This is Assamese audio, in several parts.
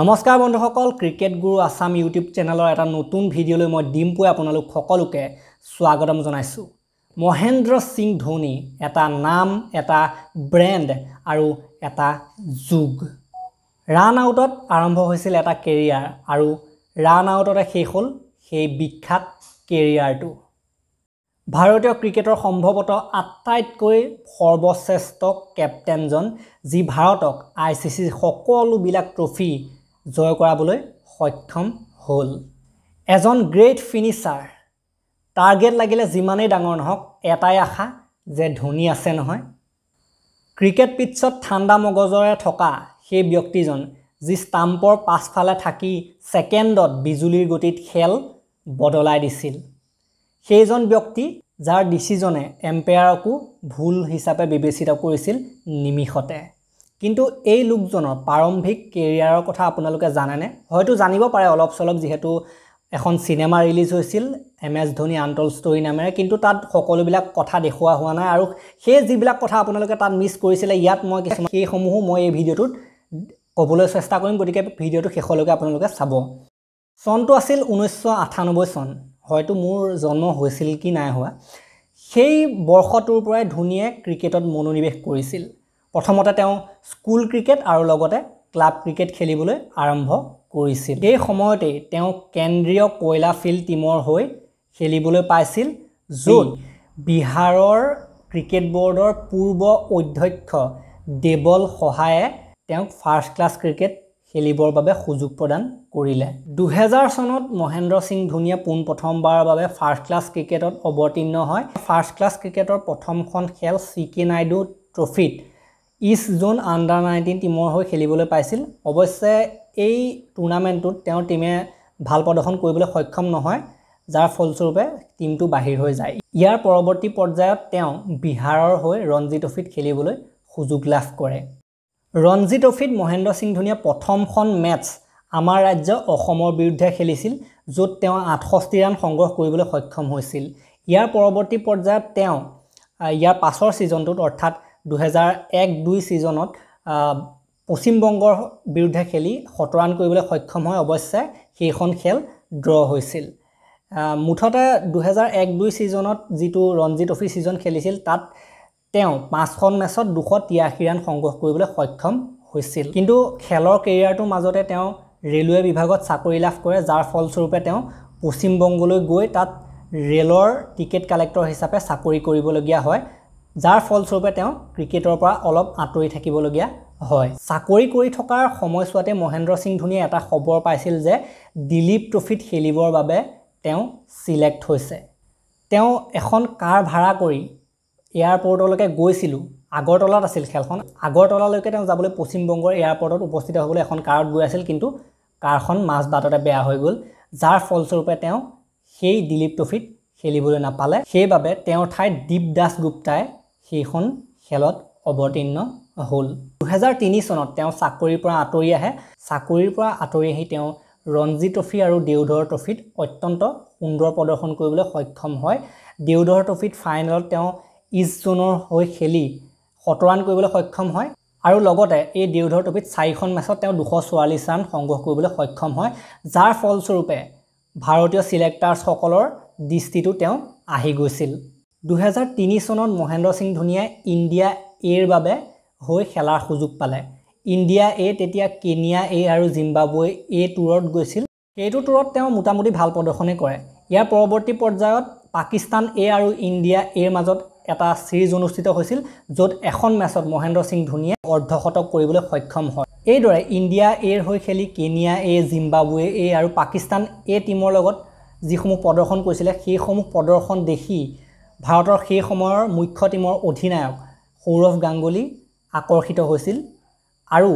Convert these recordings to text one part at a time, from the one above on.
নমস্কাৰ বন্ধুসকল ক্ৰিকেট গুৰু আছাম ইউটিউব চেনেলৰ এটা নতুন ভিডিঅ'লৈ মই ডিম্পুৱে আপোনালোক সকলোকে স্বাগতম জনাইছোঁ মহেন্দ্ৰ সিং ধোনী এটা নাম এটা ব্ৰেণ্ড আৰু এটা যুগ ৰান আউটত আৰম্ভ হৈছিল এটা কেৰিয়াৰ আৰু ৰান আউটতে শেষ হ'ল সেই বিখ্যাত কেৰিয়াৰটো ভাৰতীয় ক্ৰিকেটৰ সম্ভৱতঃ আটাইতকৈ সৰ্বশ্ৰেষ্ঠ কেপ্টেইনজন যি ভাৰতক আই চি চিৰ সকলোবিলাক ট্ৰফি জয় কৰাবলৈ সক্ষম হ'ল এজন গ্ৰেট ফিনিচাৰ টাৰ্গেট লাগিলে যিমানেই ডাঙৰ নহওক এটাই আশা যে ধোনী আছে নহয় ক্ৰিকেট পিটছত ঠাণ্ডা মগজৰে থকা সেই ব্যক্তিজন যি ষ্টাম্পৰ পাছফালে থাকি ছেকেণ্ডত বিজুলীৰ গতিত খেল বদলাই দিছিল সেইজন ব্যক্তি যাৰ ডিচিজনে এম্পায়াৰকো ভুল হিচাপে বিবেচিত কৰিছিল নিমিষতে কিন্তু এই লোকজনৰ প্ৰাৰম্ভিক কেৰিয়াৰৰ কথা আপোনালোকে জানেনে হয়তো জানিব পাৰে অলপ চলপ যিহেতু এখন চিনেমা ৰিলিজ হৈছিল M S Dhoni untold story নামেৰে কিন্তু তাত সকলোবিলাক কথা দেখুওৱা হোৱা নাই আৰু সেই যিবিলাক কথা আপোনালোকে তাত মিছ কৰিছিলে ইয়াত মই কিছুমান সেইসমূহো মই এই ভিডিঅ'টোত ক'বলৈ চেষ্টা কৰিম গতিকে ভিডিঅ'টো শেষলৈকে আপোনালোকে চাব চনটো আছিল ঊনৈছশ আঠানব্বৈ চন হয়তো মোৰ জন্ম হৈছিল কি নাই হোৱা সেই বৰ্ষটোৰ পৰাই ধোনীয়ে ক্ৰিকেটত মনোনিৱেশ কৰিছিল প্ৰথমতে তেওঁ স্কুল ক্ৰিকেট আৰু লগতে ক্লাব ক্ৰিকেট খেলিবলৈ আৰম্ভ কৰিছিল এই সময়তেই তেওঁ কেন্দ্ৰীয় কয়লা ফিল্ড টীমৰ হৈ খেলিবলৈ পাইছিল য'ত বিহাৰৰ ক্ৰিকেট বৰ্ডৰ পূৰ্ব অধ্যক্ষ দেৱল সহায়ে তেওঁক ফাৰ্ষ্ট ক্লাছ ক্ৰিকেট খেলিবৰ বাবে সুযোগ প্ৰদান কৰিলে দুহেজাৰ চনত মহেন্দ্ৰ সিং ধোনীয়ে পোনপ্ৰথমবাৰৰ বাবে ফাৰ্ষ্ট ক্লাছ ক্ৰিকেটত অৱতীৰ্ণ হয় ফাৰ্ষ্ট ক্লাছ ক্ৰিকেটৰ প্ৰথমখন খেল চি কে নাইডু ট্ৰফিত ইষ্ট জোন আণ্ডাৰ নাইণ্টিন টীমৰ হৈ খেলিবলৈ পাইছিল অৱশ্যে এই টুৰ্ণামেণ্টটোত তেওঁৰ টীমে ভাল প্ৰদৰ্শন কৰিবলৈ সক্ষম নহয় যাৰ ফলস্বৰূপে টীমটো বাহিৰ হৈ যায় ইয়াৰ পৰৱৰ্তী পৰ্যায়ত তেওঁ বিহাৰৰ হৈ ৰঞ্জী ট্ৰফিত খেলিবলৈ সুযোগ লাভ কৰে ৰঞ্জী ট্ৰফিত মহেন্দ্ৰ সিং ধোনীয়ে প্ৰথমখন মেটছ আমাৰ ৰাজ্য অসমৰ বিৰুদ্ধে খেলিছিল য'ত তেওঁ আঠষষ্ঠি ৰাণ সংগ্ৰহ কৰিবলৈ সক্ষম হৈছিল ইয়াৰ পৰৱৰ্তী পৰ্যায়ত তেওঁ ইয়াৰ পাছৰ ছিজনটোত অৰ্থাৎ দুহেজাৰ এক দুই ছিজনত পশ্চিমবংগৰ বিৰুদ্ধে খেলি শতৰাণ কৰিবলৈ সক্ষম হয় অৱশ্যে সেইখন খেল ড্ৰ হৈছিল মুঠতে দুহেজাৰ এক দুই ছিজনত যিটো ৰঞ্জিত ট্ৰফি ছিজন খেলিছিল তাত তেওঁ পাঁচখন মেচত দুশ তিৰাশী ৰাণ সংগ্ৰহ কৰিবলৈ সক্ষম হৈছিল কিন্তু খেলৰ কেৰিয়াৰটোৰ মাজতে তেওঁ ৰেলৱে বিভাগত চাকৰি লাভ কৰে যাৰ ফলস্বৰূপে তেওঁ পশ্চিমবংগলৈ গৈ তাত ৰে'লৰ টিকেট কালেক্টৰ হিচাপে চাকৰি কৰিবলগীয়া হয় যাৰ ফলস্বৰূপে তেওঁ ক্ৰিকেটৰ পৰা অলপ আঁতৰি থাকিবলগীয়া হয় চাকৰি কৰি থকাৰ সময়ছোৱাতে মহেন্দ্ৰ সিং ধোনীয়ে এটা খবৰ পাইছিল যে দিলীপ ট্ৰফিত খেলিবৰ বাবে তেওঁ চিলেক্ট হৈছে তেওঁ এখন কাৰ ভাড়া কৰি এয়াৰপৰ্টলৈকে গৈছিলোঁ আগৰতলাত আছিল খেলখন আগৰতলালৈকে তেওঁ যাবলৈ পশ্চিমবংগৰ এয়াৰপৰ্টত উপস্থিত হ'বলৈ এখন কাৰত গৈ আছিল কিন্তু কাৰখন বাটতে বেয়া হৈ গ'ল যাৰ ফলস্বৰূপে তেওঁ সেই দিলীপ ট্ৰফিত খেলিবলৈ নাপালে সেইবাবে তেওঁৰ ঠাইত দীপ দাস গুপ্তাই সেইখন খেলত অৱতীৰ্ণ হ'ল দুহেজাৰ তিনি চনত তেওঁ চাকৰিৰ পৰা আঁতৰি আহে চাকৰিৰ পৰা আঁতৰি আহি তেওঁ ৰঞ্জী ট্ৰফি আৰু দেওধৰ ট্ৰফিত অত্যন্ত সুন্দৰ প্ৰদৰ্শন কৰিবলৈ সক্ষম হয় দেওধৰ ট্ৰফিত ফাইনেলত তেওঁ ইষ্ট জোনৰ হৈ খেলি শতৰাণ কৰিবলৈ সক্ষম হয় আৰু লগতে এই দেওধৰ ট্ৰফিত চাৰিখন মেচত তেওঁ দুশ চৌৰাল্লিছ ৰাণ সংগ্ৰহ কৰিবলৈ সক্ষম হয় যাৰ ফলস্বৰূপে ভাৰতীয় চিলেক্টাৰ্ছসকলৰ দৃষ্টিটো তেওঁ আহি গৈছিল দুহেজাৰ তিনি চনত মহেন্দ্ৰ সিং ধোনীয়ে ইণ্ডিয়া এৰ বাবে হৈ খেলাৰ সুযোগ পালে ইণ্ডিয়া এ তেতিয়া কেনিয়া এ আৰু জিম্বাবুৱে এ টুৰত গৈছিল সেইটো টুৰত তেওঁ মোটামুটি ভাল প্ৰদৰ্শনেই কৰে ইয়াৰ পৰৱৰ্তী পৰ্যায়ত পাকিস্তান এ আৰু ইণ্ডিয়া এৰ মাজত এটা ছিৰিজ অনুষ্ঠিত হৈছিল য'ত এখন মেচত মহেন্দ্ৰ সিং ধোনীয়ে অৰ্ধশতক কৰিবলৈ সক্ষম হয় এইদৰে ইণ্ডিয়া এৰ হৈ খেলি কেনিয়া এ জিম্বাবুৱে এ আৰু পাকিস্তান এ টীমৰ লগত যিসমূহ প্ৰদৰ্শন কৰিছিলে সেইসমূহ প্ৰদৰ্শন দেখি ভাৰতৰ সেই সময়ৰ মুখ্য টীমৰ অধিনায়ক সৌৰভ গাংগুলী আকৰ্ষিত হৈছিল আৰু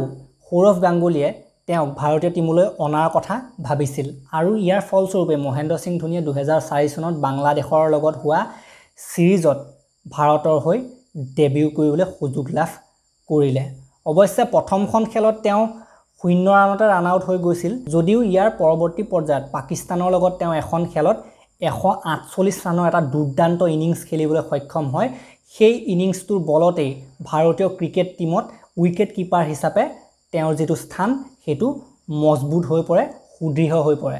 সৌৰভ গাংগুলীয়ে তেওঁক ভাৰতীয় টীমলৈ অনাৰ কথা ভাবিছিল আৰু ইয়াৰ ফলস্বৰূপে মহেন্দ্ৰ সিং ধোনীয়ে দুহেজাৰ চাৰি চনত বাংলাদেশৰ লগত হোৱা ছিৰিজত ভাৰতৰ হৈ ডেবিউ কৰিবলৈ সুযোগ লাভ কৰিলে অৱশ্যে প্ৰথমখন খেলত তেওঁ শূন্য ৰাণতে ৰান আউট হৈ গৈছিল যদিও ইয়াৰ পৰৱৰ্তী পৰ্যায়ত পাকিস্তানৰ লগত তেওঁ এখন খেলত এশ আঠচল্লিছ ৰাণৰ এটা দুৰ্দান্ত ইনিংছ খেলিবলৈ সক্ষম হয় সেই ইনিংছটোৰ বলতেই ভাৰতীয় ক্ৰিকেট টীমত উইকেট কিপাৰ হিচাপে তেওঁৰ যিটো স্থান সেইটো মজবুত হৈ পৰে সুদৃঢ় হৈ পৰে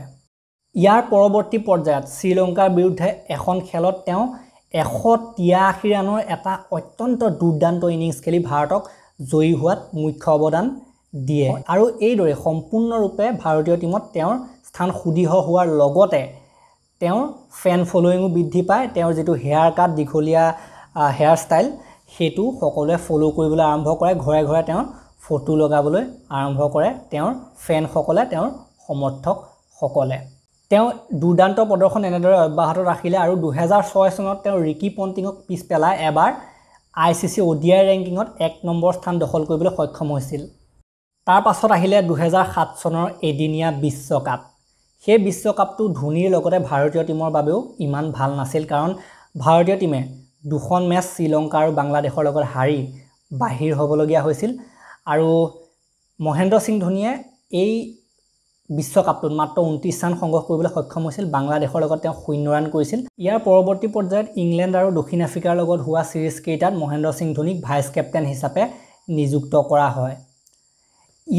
ইয়াৰ পৰৱৰ্তী পৰ্যায়ত শ্ৰীলংকাৰ বিৰুদ্ধে এখন খেলত তেওঁ এশ তিৰাশী ৰাণৰ এটা অত্যন্ত দুৰ্দান্ত ইনিংছ খেলি ভাৰতক জয়ী হোৱাত মুখ্য অৱদান দিয়ে আৰু এইদৰে সম্পূৰ্ণৰূপে ভাৰতীয় টীমত তেওঁৰ স্থান সুদৃঢ় হোৱাৰ লগতে তেওঁৰ ফেন ফ'লয়িঙো বৃদ্ধি পায় তেওঁৰ যিটো হেয়াৰ কাট দীঘলীয়া হেয়াৰ ষ্টাইল সেইটো সকলোৱে ফ'ল' কৰিবলৈ আৰম্ভ কৰে ঘৰে ঘৰে তেওঁৰ ফটো লগাবলৈ আৰম্ভ কৰে তেওঁৰ ফেনসকলে তেওঁৰ সমৰ্থকসকলে তেওঁ দুৰ্দান্ত প্ৰদৰ্শন এনেদৰে অব্যাহত ৰাখিলে আৰু দুহেজাৰ ছয় চনত তেওঁ ৰিকি পণ্টিঙক পিছ পেলাই এবাৰ I C C O' D I ৰেংকিঙত এক নম্বৰ স্থান দখল কৰিবলৈ সক্ষম হৈছিল তাৰ পাছত আহিলে দুহেজাৰ সাত চনৰ এদিনীয়া বিশ্বকাপ সেই বিশ্বকাপটো ধোনীৰ লগতে ভাৰতীয় টীমৰ বাবেও ইমান ভাল নাছিল কাৰণ ভাৰতীয় টীমে দুখন মেচ শ্ৰীলংকা আৰু বাংলাদেশৰ লগত হাৰি বাহিৰ হ'বলগীয়া হৈছিল আৰু মহেন্দ্ৰ সিং ধোনীয়ে এই বিশ্বকাপটোত মাত্ৰ ঊনত্ৰিছ ৰাণ সংগ্ৰহ কৰিবলৈ সক্ষম হৈছিল বাংলাদেশৰ লগত তেওঁ শূন্য ৰাণ কৰিছিল ইয়াৰ পৰৱৰ্তী পৰ্যায়ত ইংলেণ্ড আৰু দক্ষিণ আফ্ৰিকাৰ লগত হোৱা ছিৰিজকেইটাত মহেন্দ্ৰ সিং ধোনীক ভাইচ কেপ্টেইন হিচাপে নিযুক্ত কৰা হয়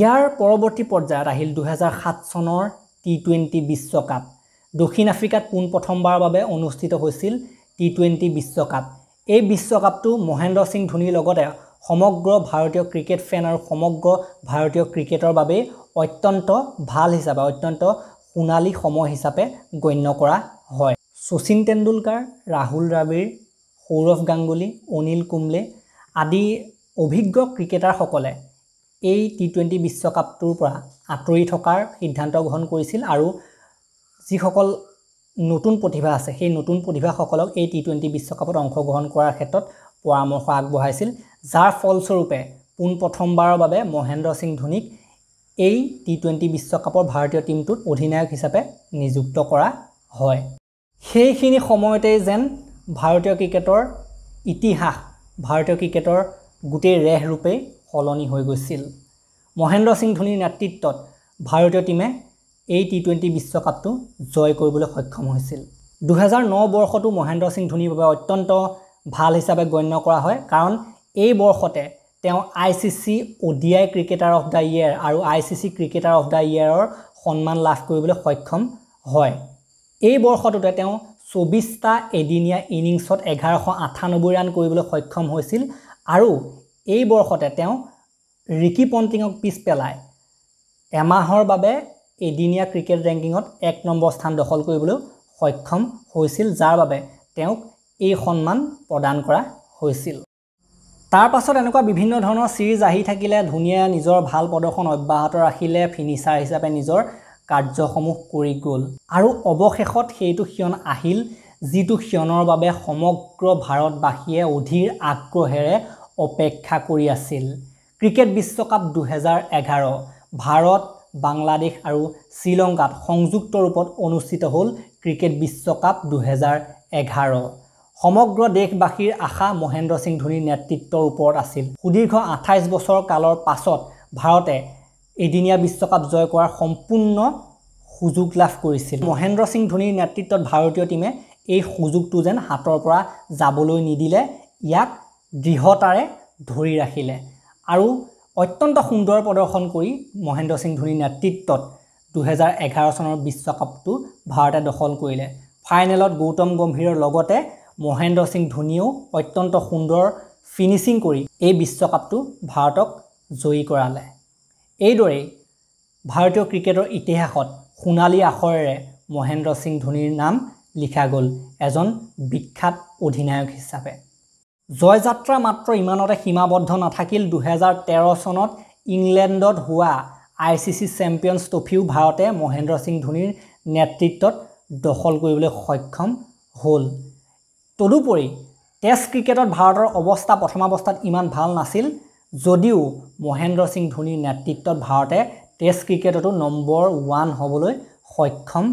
ইয়াৰ পৰৱৰ্তী পৰ্যায়ত আহিল দুহেজাৰ সাত চনৰ টি টুৱেণ্টি বিশ্বকাপ দক্ষিণ আফ্ৰিকাত পোনপ্ৰথমবাৰৰ বাবে অনুষ্ঠিত হৈছিল টি টুৱেণ্টি বিশ্বকাপ এই বিশ্বকাপটো মহেন্দ্ৰ সিং ধোনীৰ লগতে সমগ্ৰ ভাৰতীয় ক্ৰিকেট ফেন আৰু সমগ্ৰ ভাৰতীয় ক্ৰিকেটৰ বাবেই অত্যন্ত ভাল হিচাপে অত্যন্ত সোণালী সময় হিচাপে গণ্য কৰা হয় শচীন তেণ্ডুলকাৰ ৰাহুল দ্ৰাবিড় সৌৰভ গাংগুলী অনিল কুম্বলে আদি অভিজ্ঞ ক্ৰিকেটাৰসকলে এই টি টুৱেণ্টি বিশ্বকাপটোৰ পৰা আঁতৰি থকাৰ সিদ্ধান্ত গ্ৰহণ কৰিছিল আৰু যিসকল নতুন প্ৰতিভা আছে সেই নতুন প্ৰতিভাসকলক এই টি টুৱেণ্টি বিশ্বকাপত অংশগ্ৰহণ কৰাৰ ক্ষেত্ৰত পৰামৰ্শ আগবঢ়াইছিল যাৰ ফলস্বৰূপে পোনপ্ৰথমবাৰৰ বাবে মহেন্দ্ৰ সিং ধোনীক এই টি টুৱেণ্টি বিশ্বকাপৰ ভাৰতীয় টীমটোত অধিনায়ক হিচাপে নিযুক্ত কৰা হয় সেইখিনি সময়তেই যেন ভাৰতীয় ক্ৰিকেটৰ ইতিহাস ভাৰতীয় ক্ৰিকেটৰ গোটেই ৰেহ ৰূপেই সলনি হৈ গৈছিল মহেন্দ্ৰ সিং ধোনীৰ নেতৃত্বত ভাৰতীয় টীমে এই টি টুৱেণ্টি বিশ্বকাপটো জয় কৰিবলৈ সক্ষম হৈছিল দুহেজাৰ ন বৰ্ষটো মহেন্দ্ৰ সিং ধোনীৰ বাবে অত্যন্ত ভাল হিচাপে গণ্য কৰা হয় কাৰণ এই বৰ্ষতে তেওঁ I C C O' D I cricketer of the year আৰু I C C cricketer of the ইয়েৰৰ সন্মান লাভ কৰিবলৈ সক্ষম হয় এই বৰ্ষটোতে তেওঁ চৌবিছটা এদিনীয়া ইনিংছত এঘাৰশ আঠানব্বৈ ৰাণ কৰিবলৈ সক্ষম হৈছিল আৰু এই বৰ্ষতে তেওঁ ৰিকি পণ্টিঙক পিছ পেলাই এমাহৰ বাবে এদিনীয়া ক্ৰিকেট ৰেংকিঙত এক নম্বৰ স্থান দখল কৰিবলৈ সক্ষম হৈছিল যাৰ বাবে তেওঁক এই সন্মান প্ৰদান কৰা হৈছিল তাৰ পাছত এনেকুৱা বিভিন্ন ধৰণৰ ছিৰিজ আহি থাকিলে ধুনীয়া নিজৰ ভাল প্ৰদৰ্শন অব্যাহত ৰাখিলে ফিনিচাৰ হিচাপে নিজৰ কাৰ্যসমূহ কৰি গ'ল আৰু অৱশেষত সেইটো ক্ষণ আহিল যিটো ক্ষণৰ বাবে সমগ্ৰ ভাৰতবাসীয়ে অধীৰ আগ্ৰহেৰে অপেক্ষা কৰি আছিল ক্ৰিকেট বিশ্বকাপ দুহেজাৰ এঘাৰ ভাৰত বাংলাদেশ আৰু শ্ৰীলংকাত সংযুক্ত ৰূপত অনুষ্ঠিত হ'ল ক্ৰিকেট বিশ্বকাপ দুহেজাৰ এঘাৰ সমগ্ৰ দেশবাসীৰ আশা মহেন্দ্ৰ সিং ধোনীৰ নেতৃত্বৰ ওপৰত আছিল সুদীৰ্ঘ আঠাইছ বছৰ কালৰ পাছত ভাৰতে এদিনীয়া বিশ্বকাপ জয় কৰাৰ সম্পূৰ্ণ সুযোগ লাভ কৰিছিল মহেন্দ্ৰ সিং ধোনীৰ নেতৃত্বত ভাৰতীয় টীমে এই সুযোগটো যেন হাতৰ পৰা যাবলৈ নিদিলে ইয়াক দৃঢ়তাৰে ধৰি ৰাখিলে আৰু অত্যন্ত সুন্দৰ প্ৰদৰ্শন কৰি মহেন্দ্ৰ সিং ধোনীৰ নেতৃত্বত দুহেজাৰ এঘাৰ চনৰ বিশ্বকাপটো ভাৰতে দখল কৰিলে ফাইনেলত গৌতম গম্ভীৰৰ লগতে মহেন্দ্ৰ সিং ধোনীয়েও অত্যন্ত সুন্দৰ ফিনিচিং কৰি এই বিশ্বকাপটো ভাৰতক জয়ী কৰালে এইদৰেই ভাৰতীয় ক্ৰিকেটৰ ইতিহাসত সোণালী আখৰেৰে মহেন্দ্ৰ সিং ধোনীৰ নাম লিখা গ'ল এজন বিখ্যাত অধিনায়ক হিচাপে জয়যাত্ৰা মাত্ৰ ইমানতে সীমাবদ্ধ নাথাকিল দুহেজাৰ তেৰ চনত ইংলেণ্ডত হোৱা আই চি চি চেম্পিয়নছ ট্ৰফিও ভাৰতে মহেন্দ্ৰ সিং ধোনীৰ নেতৃত্বত দখল কৰিবলৈ সক্ষম হ'ল তদুপৰি টেষ্ট ক্ৰিকেটত ভাৰতৰ অৱস্থা প্ৰথমাৱস্থাত ইমান ভাল নাছিল যদিও মহেন্দ্ৰ সিং ধোনীৰ নেতৃত্বত ভাৰতে টেষ্ট ক্ৰিকেটতো নম্বৰ ওৱান হ'বলৈ সক্ষম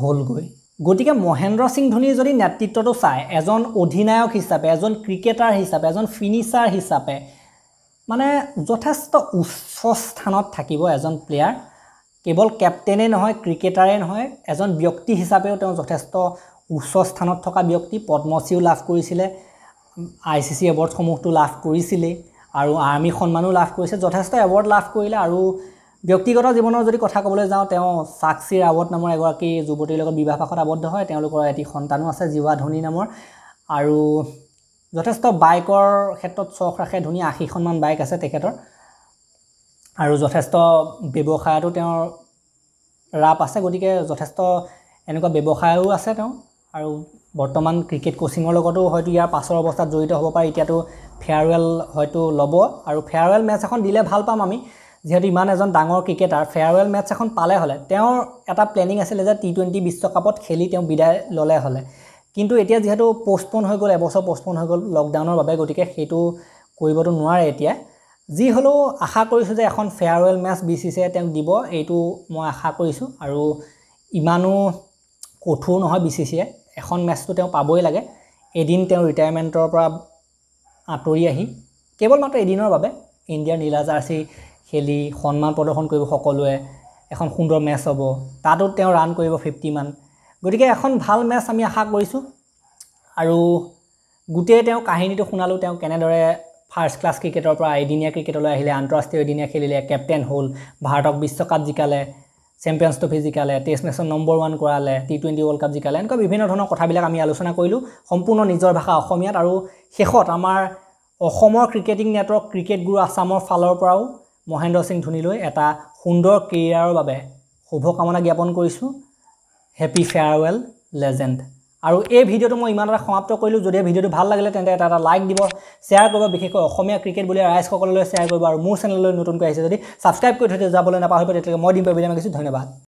হ'লগৈ গতিকে মহেন্দ্ৰ সিং ধোনীৰ যদি নেতৃত্বটো চায় এজন অধিনায়ক হিচাপে এজন ক্ৰিকেটাৰ হিচাপে এজন ফিনিচাৰ হিচাপে মানে যথেষ্ট উচ্চ স্থানত থাকিব এজন প্লেয়াৰ কেৱল কেপ্টেনে নহয় ক্ৰিকেটাৰে নহয় এজন ব্যক্তি হিচাপেও তেওঁ যথেষ্ট উচ্চ স্থানত থকা ব্যক্তি পদ্মশ্ৰীও লাভ কৰিছিলে আই চি চি এৱাৰ্ডসমূহটো লাভ কৰিছিলেই আৰু আৰ্মি সন্মানো লাভ কৰিছে যথেষ্ট এৱাৰ্ড লাভ কৰিলে আৰু ব্যক্তিগত জীৱনৰ যদি কথা ক'বলৈ যাওঁ তেওঁ চাকচি ৰাৱত নামৰ এগৰাকী যুৱতীৰ লগত বিবাহপাশত আবদ্ধ হয় তেওঁলোকৰ এটি সন্তানো আছে জীৱা ধোনী নামৰ আৰু যথেষ্ট বাইকৰ ক্ষেত্ৰত চখ ৰাখে ধুনীয়া আশীখনমান বাইক আছে তেখেতৰ আৰু যথেষ্ট ব্যৱসায়তো তেওঁৰ ৰাপ আছে গতিকে যথেষ্ট এনেকুৱা ব্যৱসায়ো আছে তেওঁ আৰু বৰ্তমান ক্ৰিকেট কোচিঙৰ লগতো হয়তো ইয়াৰ পাছৰ অৱস্থাত জড়িত হ'ব পাৰে এতিয়াতো ফেয়াৰৱেল হয়তো ল'ব আৰু ফেয়াৰৱেল মেচ এখন দিলে ভাল পাম আমি যিহেতু ইমান এজন ডাঙৰ ক্ৰিকেটাৰ ফেয়াৰৱেল মেটছ এখন পালে হ'লে তেওঁৰ এটা প্লেনিং আছিলে যে টি টুৱেণ্টি বিশ্বকাপত খেলি তেওঁ বিদায় ল'লে হ'লে কিন্তু এতিয়া যিহেতু প'ষ্টপ'ন হৈ গ'ল এবছৰ প'ষ্টপ'ন হৈ গ'ল লকডাউনৰ বাবে গতিকে সেইটো কৰিবতো নোৱাৰে এতিয়া যি হ'লেও আশা কৰিছোঁ যে এখন ফেয়াৰৱেল মেচ বি চি চিয়ে তেওঁক দিব এইটো মই আশা কৰিছোঁ আৰু ইমানো কঠোৰ নহয় বি চি চিয়ে এখন মেচটো তেওঁ পাবই লাগে এদিন তেওঁ ৰিটায়াৰমেণ্টৰ পৰা আঁতৰি আহি কেৱল মাত্ৰ এদিনৰ বাবে ইণ্ডিয়াৰ নীলা জাৰ্চি খেলি সন্মান প্ৰদৰ্শন কৰিব সকলোৱে এখন সুন্দৰ মেচ হ'ব তাতো তেওঁ ৰান কৰিব ফিফটিমান গতিকে এখন ভাল মেচ আমি আশা কৰিছোঁ আৰু গোটেই তেওঁ কাহিনীটো শুনালোঁ তেওঁ কেনেদৰে ফাৰ্ষ্ট ক্লাছ ক্ৰিকেটৰ পৰা এদিনীয়া ক্ৰিকেটলৈ আহিলে আন্তঃৰাষ্ট্ৰীয় এদিনীয়া খেলিলে কেপ্টেইন হ'ল ভাৰতক বিশ্বকাপ জিকালে চেম্পিয়নছ ট্ৰফি জিকালে টেষ্ট মেচত নম্বৰ ওৱান কৰালে টি টুৱেণ্টি ৱৰ্ল্ড কাপ জিকালে এনেকুৱা বিভিন্ন ধৰণৰ কথাবিলাক আমি আলোচনা কৰিলোঁ সম্পূৰ্ণ নিজৰ ভাষা অসমীয়াত আৰু শেষত আমাৰ অসমৰ ক্ৰিকেটিং নেটৱৰ্ক ক্ৰিকেট গুৰু আছামৰ ফালৰ পৰাও মহেন্দ্ৰ সিং ধোনীলৈ এটা সুন্দৰ কেৰিয়াৰৰ বাবে শুভকামনা জ্ঞাপন কৰিছোঁ হেপী ফেয়াৰৱেল লেজেণ্ড আৰু এই ভিডিঅ'টো মই ইমান এটা সমাপ্ত কৰিলোঁ যদিহে ভিডিঅ'টো ভাল লাগিলে তেন্তে এটা এটা লাইক দিব শ্বেয়াৰ কৰিব বিশেষকৈ অসমীয়া ক্ৰিকেট বুলি ৰাইজসকললৈ শ্বেয়াৰ কৰিব আৰু মোৰ চেনেললৈ নতুনকৈ আহিছে যদি ছাবস্ক্ৰাইব কৰি থৈ যাবলৈ নাপাহৰিব তেতিয়ালৈকে মই দিম পাৰিবলৈ মাগিছোঁ ধন্যবাদ